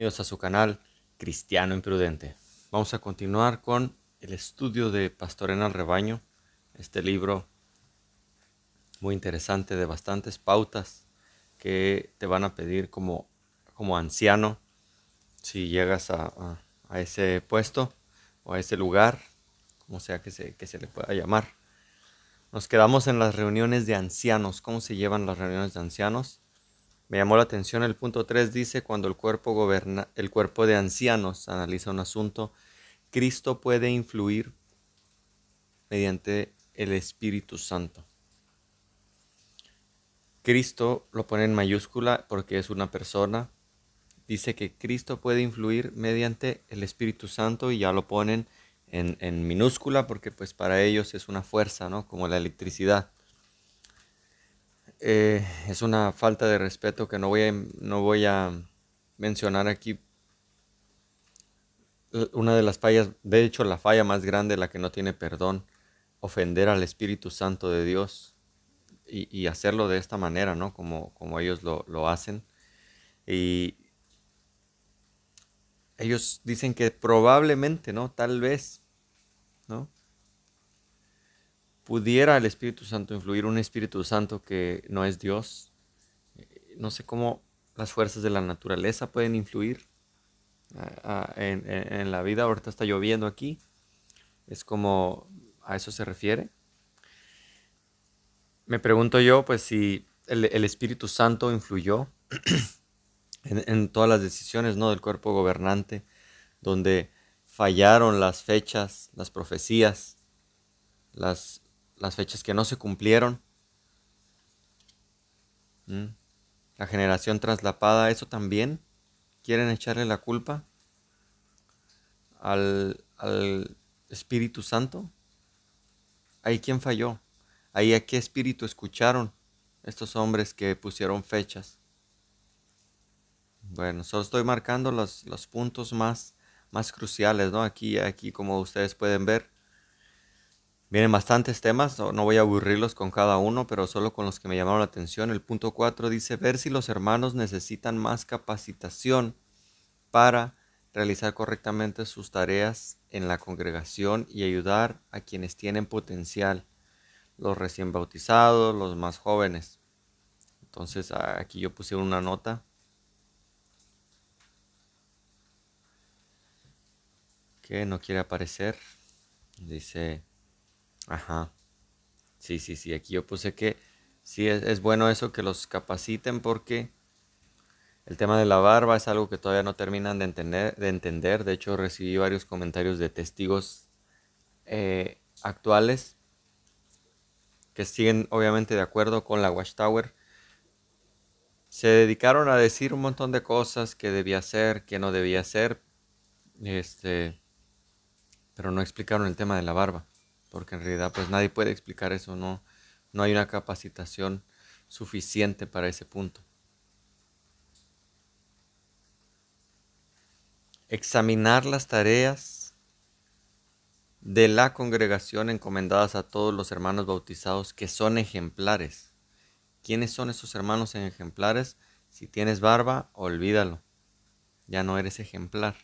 Bienvenidos a su canal Cristiano Imprudente. Vamos a continuar con el estudio de Pastorena al Rebaño, este libro muy interesante de bastantes pautas que te van a pedir como, como anciano si llegas a, ese puesto o a ese lugar, como sea que se, que se le pueda llamar. Nos quedamos en las reuniones de ancianos, cómo se llevan las reuniones de ancianos me llamó la atención el punto 3, dice, cuando el cuerpo, goberna, el cuerpo de ancianos analiza un asunto, Cristo puede influir mediante el Espíritu Santo. Cristo lo pone en mayúscula porque es una persona. Dice que Cristo puede influir mediante el Espíritu Santo y ya lo ponen en, en minúscula porque pues para ellos es una fuerza, ¿no? Como la electricidad. Eh, es una falta de respeto que no voy a, em, no voy a mencionar aquí. Eh, una de las fallas, de hecho la falla más grande, la que no tiene perdón, ofender al Espíritu Santo de Dios y, hacerlo de esta manera, ¿no? Como, como ellos lo, lo hacen. Y ellos dicen que probablemente, ¿no? Tal vez, ¿no? ¿Pudiera el Espíritu Santo influir un Espíritu Santo que no es Dios? Eh, no sé cómo las fuerzas de la naturaleza pueden influir eh, en, la vida. Ahorita está lloviendo aquí. Es como a eso se refiere. Me pregunto yo, pues, si el, Espíritu Santo influyó en, en, todas las decisiones ¿no? del cuerpo gobernante, donde fallaron las fechas, las profecías, las, las fechas que no se cumplieron. Mm. La generación traslapada, eso también. Quieren echarle la culpa al, Espíritu Santo. Ahí quién falló. Ahí a qué espíritu escucharon estos hombres que pusieron fechas. Bueno, solo estoy marcando los, puntos más, más cruciales, ¿no? Aquí, aquí, como ustedes pueden ver, Vienen bastantes temas, no voy a aburrirlos con cada uno, pero solo con los que me llamaron la atención. El punto 4 dice ver si los hermanos necesitan más capacitación para realizar correctamente sus tareas en la congregación y ayudar a quienes tienen potencial, los recién bautizados, los más jóvenes. Entonces aquí yo puse una nota. que no quiere aparecer. Dice Ajá. Sí, sí, sí. Aquí yo puse que sí es, bueno eso que los capaciten porque el tema de la barba es algo que todavía no terminan de entender. De, entender. de hecho, recibí varios comentarios de testigos eh, actuales que siguen obviamente de acuerdo con la Watchtower. Se dedicaron a decir un montón de cosas que debía hacer, que no debía hacer. Este, pero no explicaron el tema de la barba porque en realidad pues nadie puede explicar eso, no, no hay una capacitación suficiente para ese punto. Examinar las tareas de la congregación encomendadas a todos los hermanos bautizados que son ejemplares. ¿Quiénes son esos hermanos ejemplares? Si tienes barba, olvídalo. Ya no eres ejemplar.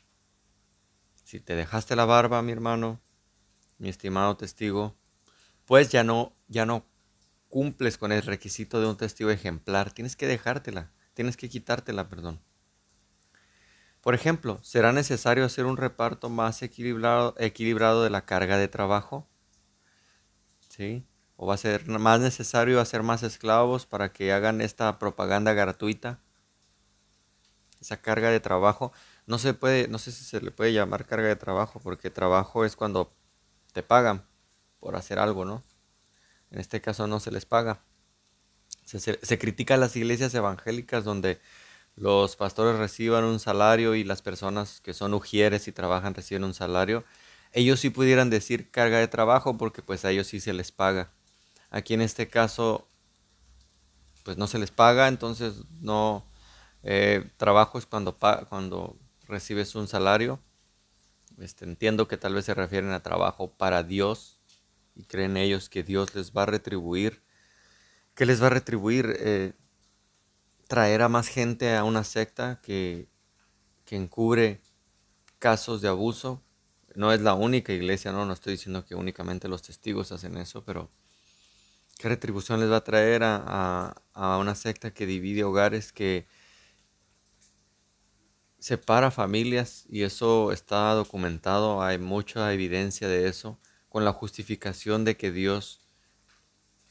Si te dejaste la barba, mi hermano, mi estimado testigo, pues ya no, ya no cumples con el requisito de un testigo ejemplar. Tienes que dejártela, tienes que quitártela, perdón. Por ejemplo, ¿será necesario hacer un reparto más equilibrado, equilibrado de la carga de trabajo? ¿Sí? ¿O va a ser más necesario hacer más esclavos para que hagan esta propaganda gratuita? Esa carga de trabajo no se puede, no sé si se le puede llamar carga de trabajo, porque trabajo es cuando te pagan por hacer algo, ¿no? En este caso no se les paga. Se, critican critica a las iglesias evangélicas donde los pastores reciban un salario y las personas que son ujieres y trabajan reciben un salario. Ellos sí pudieran decir carga de trabajo porque pues a ellos sí se les paga. Aquí en este caso pues no se les paga, entonces no... Eh, trabajo es cuando, cuando recibes un salario este, entiendo que tal vez se refieren a trabajo para Dios y creen ellos que Dios les va a retribuir, que les va a retribuir eh, traer a más gente a una secta que, que encubre casos de abuso. No es la única iglesia, no, no estoy diciendo que únicamente los testigos hacen eso, pero ¿qué retribución les va a traer a una secta que divide hogares que separa familias y eso está documentado, hay mucha evidencia de eso, con la justificación de que Dios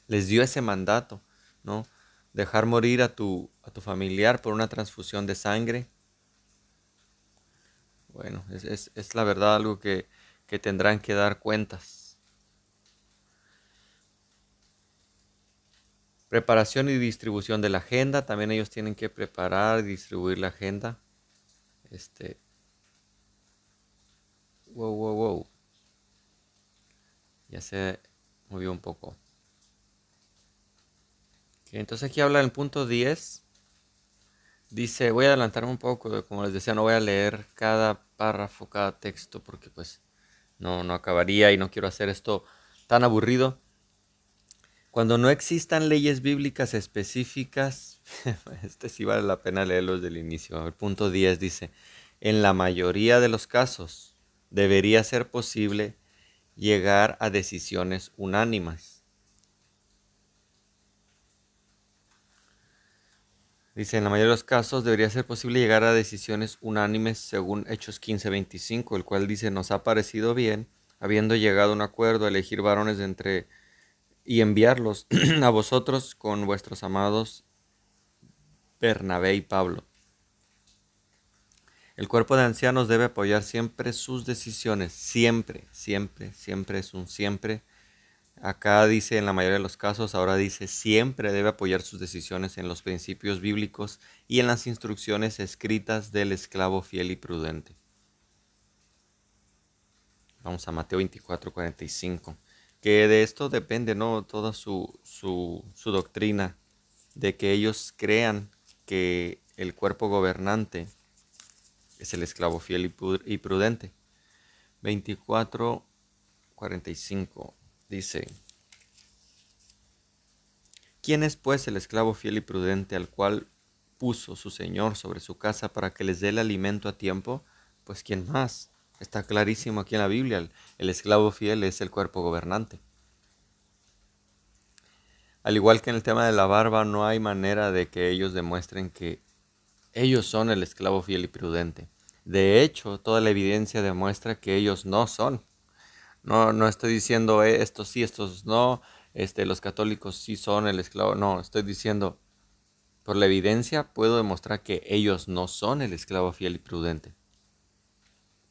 les dio ese mandato, ¿no? Dejar morir a tu, a tu familiar por una transfusión de sangre. Bueno, es, la verdad algo que, que tendrán que dar cuentas. Preparación y distribución de la agenda, también ellos tienen que preparar y distribuir la agenda. Este. Wow, wow, wow. Ya se movió un poco. entonces aquí habla el punto 10. Dice, voy a adelantarme un poco, como les decía, no voy a leer cada párrafo, cada texto, porque pues no, no acabaría y no quiero hacer esto tan aburrido. Cuando no existan leyes bíblicas específicas este sí vale la pena leerlo desde el inicio. El punto 10 dice, en la mayoría de los casos debería ser posible llegar a decisiones unánimas. Dice, en la mayoría de los casos debería ser posible llegar a decisiones unánimes según Hechos 15:25, el cual dice, nos ha parecido bien, habiendo llegado a un acuerdo, elegir varones entre y enviarlos a vosotros con vuestros amados Bernabé y Pablo. El cuerpo de ancianos debe apoyar siempre sus decisiones, siempre, siempre, siempre es un siempre. Acá dice en la mayoría de los casos, ahora dice siempre debe apoyar sus decisiones en los principios bíblicos y en las instrucciones escritas del esclavo fiel y prudente. Vamos a Mateo 24, 45. Que de esto depende, ¿no? Toda su, su doctrina, de que ellos crean que el cuerpo gobernante es el esclavo fiel y prudente. 24, 45 dice, ¿quién es pues el esclavo fiel y prudente al cual puso su señor sobre su casa para que les dé el alimento a tiempo? Pues ¿quién más? Está clarísimo aquí en la Biblia, el esclavo fiel es el cuerpo gobernante. Al igual que en el tema de la barba, no hay manera de que ellos demuestren que ellos son el esclavo fiel y prudente. De hecho, toda la evidencia demuestra que ellos no son. No, no estoy diciendo esto eh, estos sí, estos no, este, los católicos sí son el esclavo. No, estoy diciendo, por la evidencia puedo demostrar que ellos no son el esclavo fiel y prudente.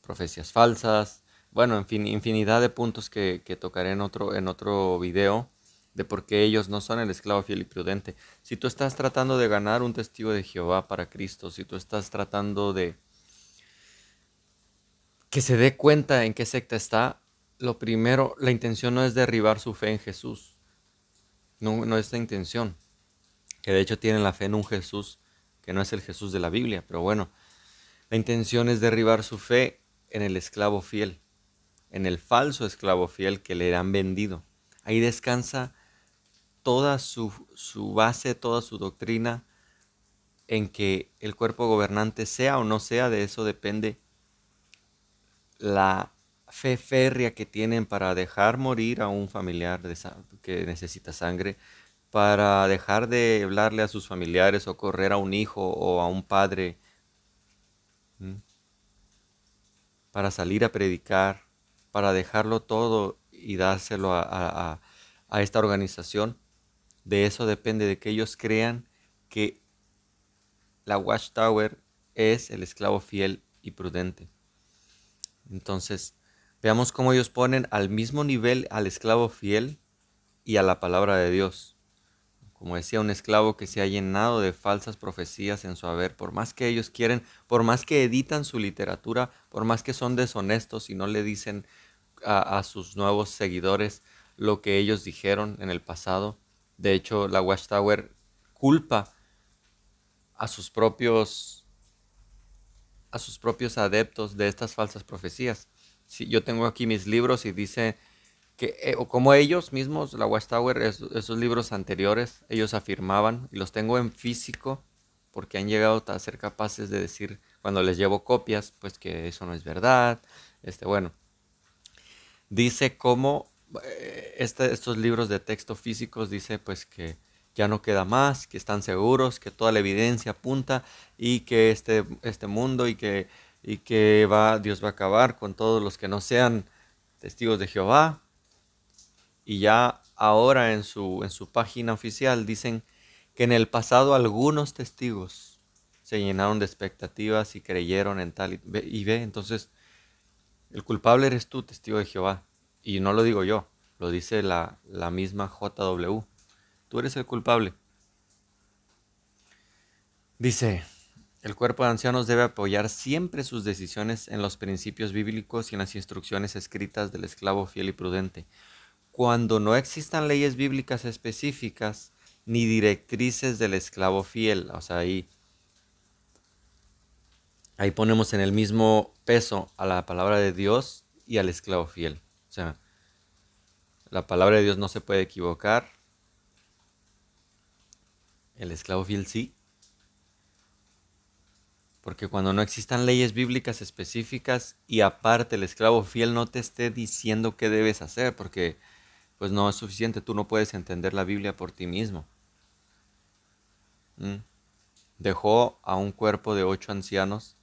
Profecias falsas, bueno, en fin, infinidad de puntos que, que tocaré en otro, en otro video de por qué ellos no son el esclavo fiel y prudente. Si tú estás tratando de ganar un testigo de Jehová para Cristo, si tú estás tratando de que se dé cuenta en qué secta está, lo primero, la intención no es derribar su fe en Jesús. No, es la intención. Que de hecho tienen la fe en un Jesús que no es el Jesús de la Biblia, pero bueno, la intención es derribar su fe en el esclavo fiel, en el falso esclavo fiel que le han vendido. Ahí descansa toda su, base, toda su doctrina en que el cuerpo gobernante sea o no sea, de eso depende la fe férrea que tienen para dejar morir a un familiar que necesita sangre, para dejar de hablarle a sus familiares o correr a un hijo o a un padre, para salir a predicar, para dejarlo todo y dárselo a esta organización, de eso depende de que ellos crean que la Watchtower es el esclavo fiel y prudente. Entonces, veamos cómo ellos ponen al mismo nivel al esclavo fiel y a la palabra de Dios. Como decía, un esclavo que se ha llenado de falsas profecías en su haber, por más que ellos quieren, por más que editan su literatura, por más que son deshonestos y no le dicen a, a sus nuevos seguidores lo que ellos dijeron en el pasado, de hecho, la Watchtower culpa a sus propios a sus propios adeptos de estas falsas profecías. yo tengo aquí mis libros y dice que eh, o como ellos mismos, la Watchtower, esos libros anteriores, ellos afirmaban, y los tengo en físico, porque han llegado a ser capaces de decir, cuando les llevo copias, pues que eso no es verdad. Este, bueno, dice cómo eh, estos libros de texto físicos dice pues que ya no queda más, que están seguros, que toda la evidencia apunta y que este, este mundo y que, y que va, Dios va a acabar con todos los que no sean testigos de Jehová. Y ya ahora en su, en su página oficial dicen que en el pasado algunos testigos se llenaron de expectativas y creyeron en tal y, y ve, entonces el culpable eres tú, testigo de Jehová. Y no lo digo yo, lo dice la, la misma JW. Tú eres el culpable. Dice, el cuerpo de ancianos debe apoyar siempre sus decisiones en los principios bíblicos y en las instrucciones escritas del esclavo fiel y prudente. Cuando no existan leyes bíblicas específicas ni directrices del esclavo fiel, o sea, ahí, ahí ponemos en el mismo peso a la palabra de Dios y al esclavo fiel. O sea, la palabra de Dios no se puede equivocar. El esclavo fiel sí. Porque cuando no existan leyes bíblicas específicas y aparte el esclavo fiel no te esté diciendo qué debes hacer, porque pues no es suficiente, tú no puedes entender la Biblia por ti mismo. ¿Mm? Dejó a un cuerpo de ocho ancianos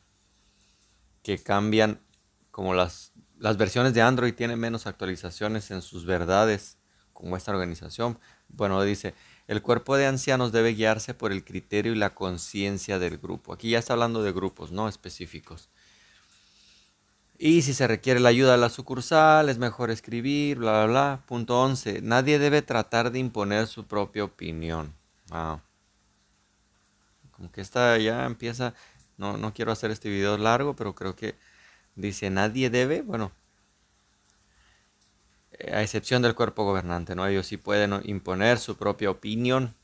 que cambian como las las versiones de Android tienen menos actualizaciones en sus verdades, como esta organización. Bueno, dice, el cuerpo de ancianos debe guiarse por el criterio y la conciencia del grupo. Aquí ya está hablando de grupos, no específicos. Y si se requiere la ayuda de la sucursal, es mejor escribir, bla, bla, bla. Punto 11. Nadie debe tratar de imponer su propia opinión. Wow. Como que esta ya empieza... No, no quiero hacer este video largo, pero creo que Dice, nadie debe, bueno, eh, a excepción del cuerpo gobernante, ¿no? Ellos sí pueden imponer su propia opinión.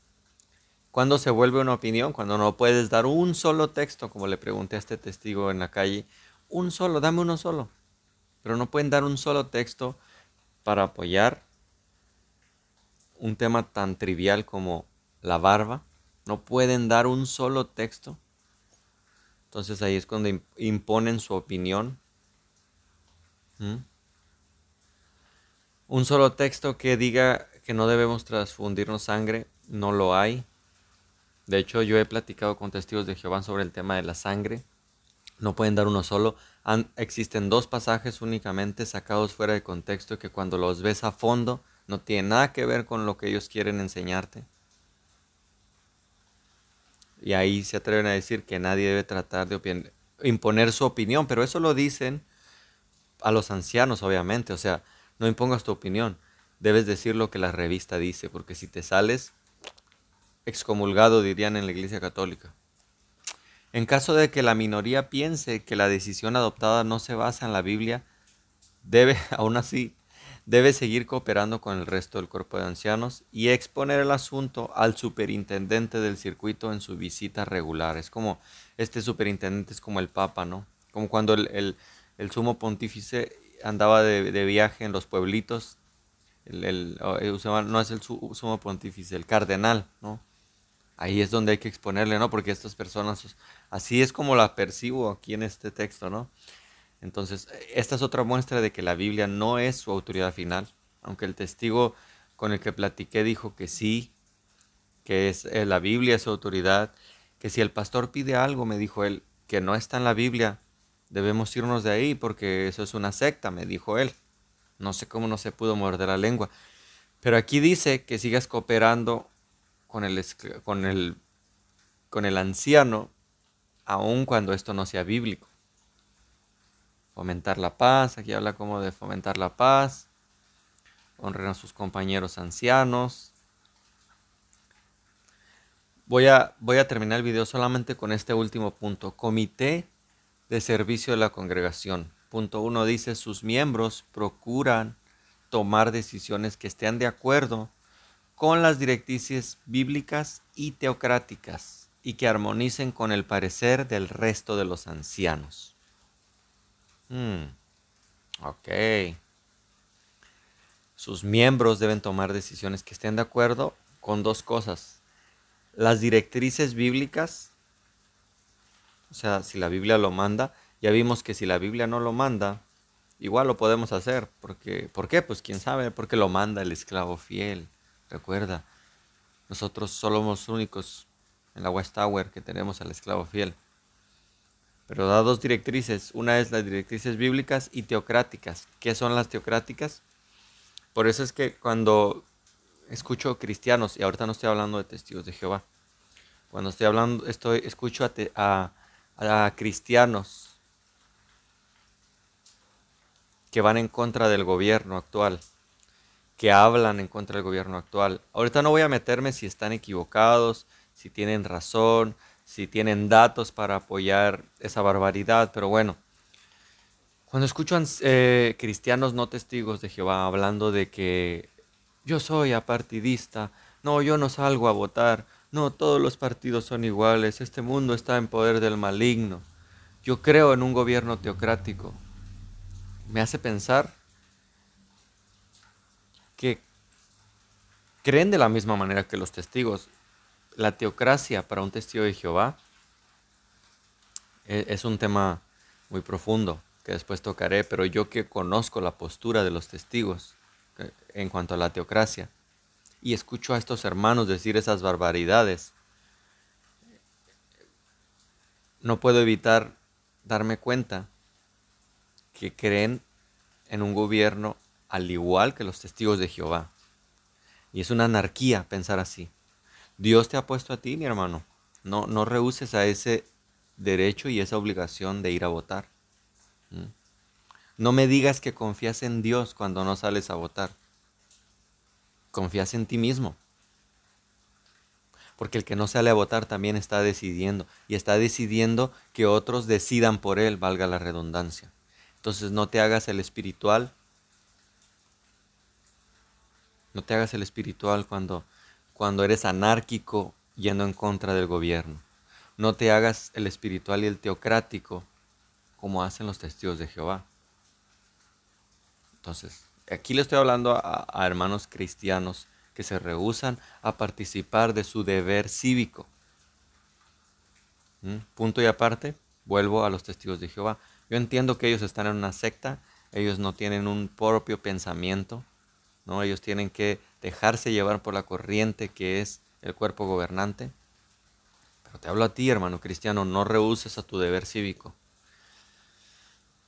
¿Cuándo se vuelve una opinión? Cuando no puedes dar un solo texto, como le pregunté a este testigo en la calle, un solo, dame uno solo. Pero no pueden dar un solo texto para apoyar un tema tan trivial como la barba. No pueden dar un solo texto. Entonces ahí es cuando imponen su opinión ¿Mm? Un solo texto que diga que no debemos transfundirnos sangre, no lo hay. De hecho, yo he platicado con testigos de Jehová sobre el tema de la sangre. No pueden dar uno solo. existen dos pasajes únicamente sacados fuera de contexto que cuando los ves a fondo no tiene nada que ver con lo que ellos quieren enseñarte. Y ahí se atreven a decir que nadie debe tratar de imponer su opinión, pero eso lo dicen a los ancianos, obviamente, o sea, no impongas tu opinión, debes decir lo que la revista dice, porque si te sales, excomulgado, dirían en la Iglesia Católica. En caso de que la minoría piense que la decisión adoptada no se basa en la Biblia, debe, aún así, debe seguir cooperando con el resto del cuerpo de ancianos y exponer el asunto al superintendente del circuito en su visita regular. Es como, este superintendente es como el Papa, ¿no? Como cuando el, el el sumo pontífice andaba de, viaje en los pueblitos. El, eh, no es el sumo pontífice, el cardenal, ¿no? Ahí es donde hay que exponerle, ¿no? Porque estas personas, pues, así es como la percibo aquí en este texto, ¿no? Entonces, esta es otra muestra de que la Biblia no es su autoridad final, aunque el testigo con el que platiqué dijo que sí, que es eh, la Biblia es su autoridad, que si el pastor pide algo, me dijo él, que no está en la Biblia, Debemos irnos de ahí porque eso es una secta, me dijo él. No sé cómo no se pudo morder la lengua. Pero aquí dice que sigas cooperando con el, con con el anciano, aun cuando esto no sea bíblico. Fomentar la paz, aquí habla como de fomentar la paz. Honren a sus compañeros ancianos. Voy a, voy a terminar el video solamente con este último punto. Comité de servicio de la congregación. Punto uno dice, sus miembros procuran tomar decisiones que estén de acuerdo con las directrices bíblicas y teocráticas y que armonicen con el parecer del resto de los ancianos. Hmm, ok. Sus miembros deben tomar decisiones que estén de acuerdo con dos cosas. Las directrices bíblicas o sea, si la Biblia lo manda, ya vimos que si la Biblia no lo manda, igual lo podemos hacer. Porque, ¿Por qué? Pues quién sabe, porque lo manda el esclavo fiel. Recuerda, nosotros solo somos únicos en la West Tower que tenemos al esclavo fiel. Pero da dos directrices. Una es las directrices bíblicas y teocráticas. ¿Qué son las teocráticas? Por eso es que cuando escucho cristianos, y ahorita no estoy hablando de testigos de Jehová, cuando estoy hablando, estoy, escucho a, te, a a cristianos que van en contra del gobierno actual, que hablan en contra del gobierno actual. Ahorita no voy a meterme si están equivocados, si tienen razón, si tienen datos para apoyar esa barbaridad, pero bueno. Cuando escuchan eh, cristianos no testigos de Jehová hablando de que yo soy apartidista, no, yo no salgo a votar, no todos los partidos son iguales, este mundo está en poder del maligno, yo creo en un gobierno teocrático, me hace pensar que creen de la misma manera que los testigos. La teocracia para un testigo de Jehová e, es un tema muy profundo que después tocaré, pero yo que conozco la postura de los testigos eh, en cuanto a la teocracia, y escucho a estos hermanos decir esas barbaridades, no puedo evitar darme cuenta que creen en un gobierno al igual que los testigos de Jehová. Y es una anarquía pensar así. Dios te ha puesto a ti, mi hermano. No, no rehuses a ese derecho y esa obligación de ir a votar. ¿Mm? No me digas que confías en Dios cuando no sales a votar. Confías en ti mismo. Porque el que no sale a votar también está decidiendo. Y está decidiendo que otros decidan por él, valga la redundancia. Entonces no te hagas el espiritual. No te hagas el espiritual cuando, cuando eres anárquico yendo en contra del gobierno. No te hagas el espiritual y el teocrático como hacen los testigos de Jehová. Entonces, aquí le estoy hablando a, hermanos cristianos que se rehusan a participar de su deber cívico. ¿Mm? Punto y aparte, vuelvo a los testigos de Jehová. Yo entiendo que ellos están en una secta, ellos no tienen un propio pensamiento, ¿no? ellos tienen que dejarse llevar por la corriente que es el cuerpo gobernante. Pero te hablo a ti, hermano cristiano, no rehuses a tu deber cívico.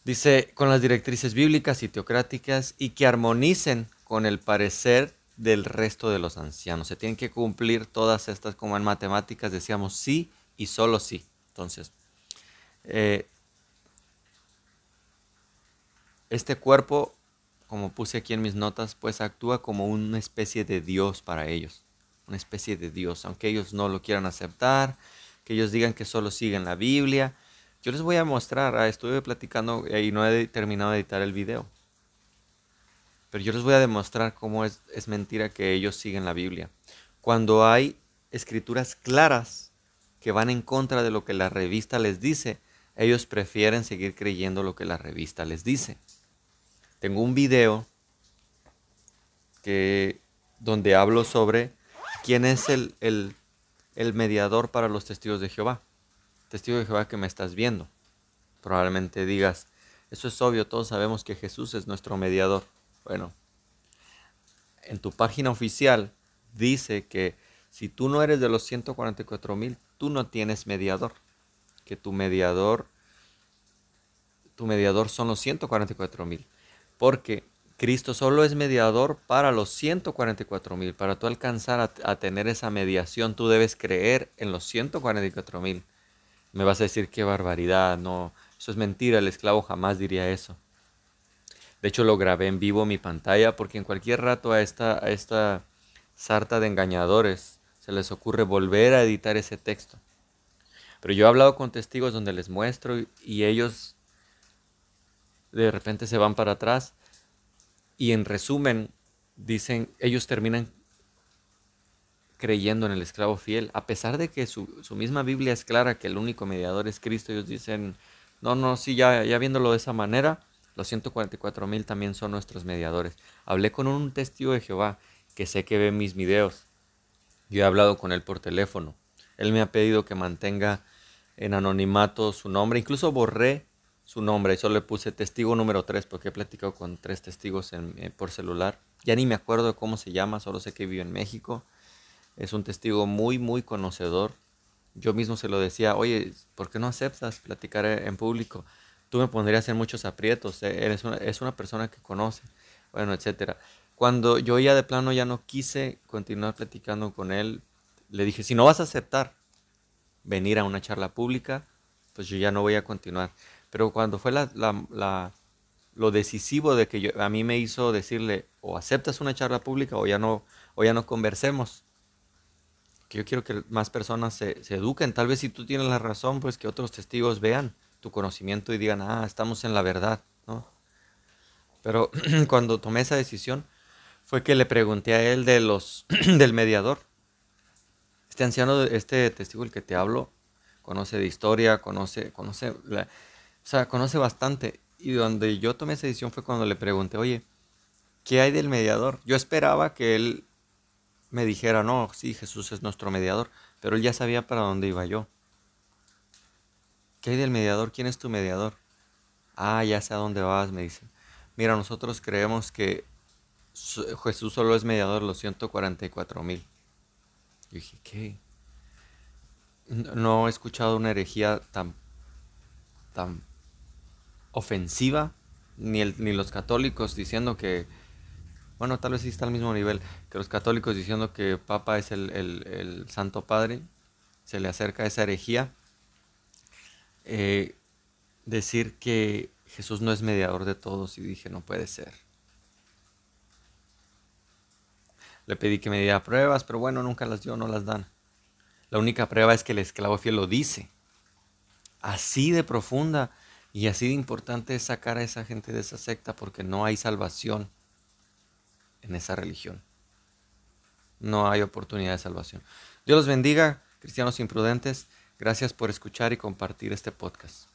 Dice, con las directrices bíblicas y teocráticas y que armonicen con el parecer del resto de los ancianos. Se tienen que cumplir todas estas, como en matemáticas decíamos, sí y solo sí. Entonces, eh, este cuerpo, como puse aquí en mis notas, pues actúa como una especie de Dios para ellos. Una especie de Dios, aunque ellos no lo quieran aceptar, que ellos digan que solo siguen la Biblia, yo les voy a mostrar, ah, estuve platicando eh, y no he terminado de editar el video. Pero yo les voy a demostrar cómo es, mentira que ellos siguen la Biblia. Cuando hay escrituras claras que van en contra de lo que la revista les dice, ellos prefieren seguir creyendo lo que la revista les dice. Tengo un video que, donde hablo sobre quién es el mediador para los testigos de Jehová testigo de Jehová que me estás viendo. Probablemente digas, eso es obvio, todos sabemos que Jesús es nuestro mediador. Bueno, en tu página oficial dice que si tú no eres de los 144 mil, tú no tienes mediador. Que tu mediador, tu mediador son los 144 mil. Porque Cristo solo es mediador para los 144 mil. Para tú alcanzar a, tener esa mediación, tú debes creer en los 144 mil. Me vas a decir qué barbaridad, no, eso es mentira, el esclavo jamás diría eso. De hecho, lo grabé en vivo en mi pantalla porque en cualquier rato a esta, sarta de engañadores se les ocurre volver a editar ese texto. Pero yo he hablado con testigos donde les muestro y ellos de repente se van para atrás y en resumen dicen, ellos terminan creyendo en el esclavo fiel, a pesar de que su, misma Biblia es clara que el único mediador es Cristo, ellos dicen, no, no, sí, ya, ya viéndolo de esa manera, los 144 mil también son nuestros mediadores. Hablé con un testigo de Jehová que sé que ve mis videos. Yo he hablado con él por teléfono. Él me ha pedido que mantenga en anonimato su nombre. Incluso borré su nombre y solo le puse testigo número 3 porque he platicado con tres testigos eh, por celular. Ya ni me acuerdo cómo se llama, solo sé que vive en México es un testigo muy, muy conocedor. Yo mismo se lo decía, oye, ¿por qué no aceptas platicar en público? Tú me pondrías en muchos aprietos, eh, eres es una persona que conoce, bueno, etc. Cuando yo ya de plano ya no quise continuar platicando con él, le dije, si no vas a aceptar venir a una charla pública, pues yo ya no voy a continuar. Pero cuando fue la, lo decisivo de que a mí me hizo decirle, o aceptas una charla pública o ya no, o ya no conversemos, que yo quiero que más personas se, eduquen. Tal vez si tú tienes la razón, pues que otros testigos vean tu conocimiento y digan, ah, estamos en la verdad, ¿no? Pero cuando tomé esa decisión fue que le pregunté a él de los, del mediador. Este anciano, este testigo el que te hablo, conoce de historia, conoce, conoce, o sea, conoce bastante. Y donde yo tomé esa decisión fue cuando le pregunté, oye, ¿qué hay del mediador? Yo esperaba que él me dijera, no, sí, Jesús es nuestro mediador, pero él ya sabía para dónde iba yo. ¿Qué hay del mediador? ¿Quién es tu mediador? Ah, ya sé a dónde vas, me dice. Mira, nosotros creemos que Jesús solo es mediador los 144 mil. Yo dije, ¿qué? No he escuchado una herejía tan, tan ofensiva, ni, ni los católicos diciendo que bueno, tal vez sí está al mismo nivel que los católicos diciendo que Papa es el, Santo Padre, se le acerca esa herejía. Eh, decir que Jesús no es mediador de todos y dije, no puede ser. Le pedí que me diera pruebas, pero bueno, nunca las dio, no las dan. La única prueba es que el esclavo fiel lo dice. Así de profunda y así de importante es sacar a esa gente de esa secta porque no hay salvación en esa religión. No hay oportunidad de salvación. Dios los bendiga, cristianos imprudentes. Gracias por escuchar y compartir este podcast.